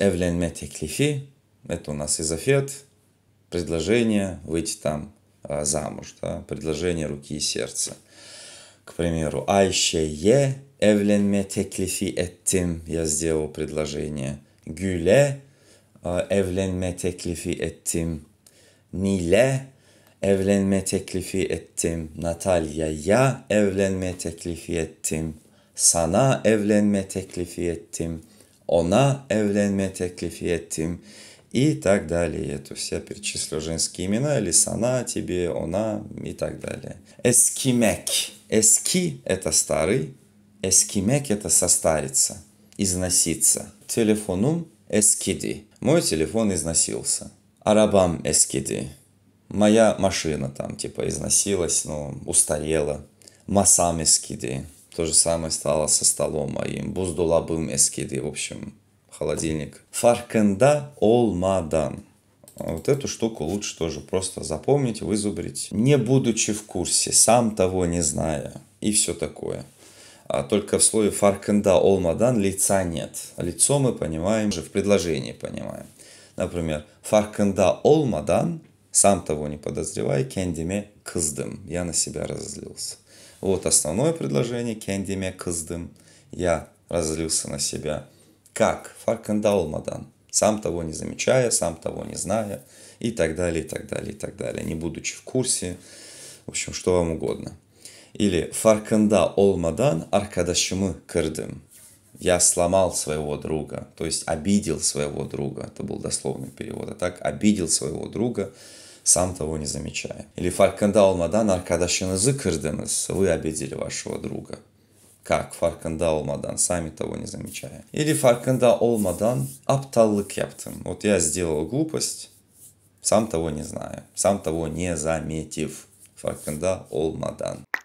evlenme teklifi. Это у нас изофет, предложение выйти там э, замуж, да, предложение руки и сердца. К примеру, Айшее evlenme teklifi ettim. Я сделал предложение. Гюле evlenme teklifi ettim. Nile evlenme teklifi ettim. Natalya'ya evlenme teklifi ettim. Sana evlenme teklifi ettim она evlenme teklifi ettim и так далее. То все перечислю женские имена, или лисана, тебе, она и так далее. Эскимек. Эски – это старый, эскимек – это состариться, износиться. Телефонум – эскиди. Мой телефон износился. Арабам эскиди. Моя машина там типа износилась, но ну, устарела. Масам эскиди. То же самое стало со столом моим, буздулабым эскиды, в общем, холодильник. Фаркенда олмадан. Вот эту штуку лучше тоже просто запомнить, вызубрить, не будучи в курсе, сам того не зная и все такое. А только в слове фаркенда олмадан лица нет. Лицо мы понимаем же в предложении понимаем. Например, фаркенда олмадан, сам того не подозревая, кендиме кыздым. Я на себя разозлился. Вот основное предложение kendime kızdım. Я разлился на себя. Как? фаркандал мадан. Сам того не замечая, сам того не зная. И так далее, и так далее, и так далее. Не будучи в курсе. В общем, что вам угодно. Или farkında olmadan arkadaşımı kırdım. Я сломал своего друга, то есть обидел своего друга. Это был дословный перевод. А так, обидел своего друга сам того не замечая. Или farkında olmadan arkadaşınızı kırdınız, вы обидели вашего друга. Как farkında olmadan, сами того не замечая. Или farkında olmadan aptallık yaptım. Вот я сделал глупость, сам того не знаю сам того не заметив. Farkında olmadan.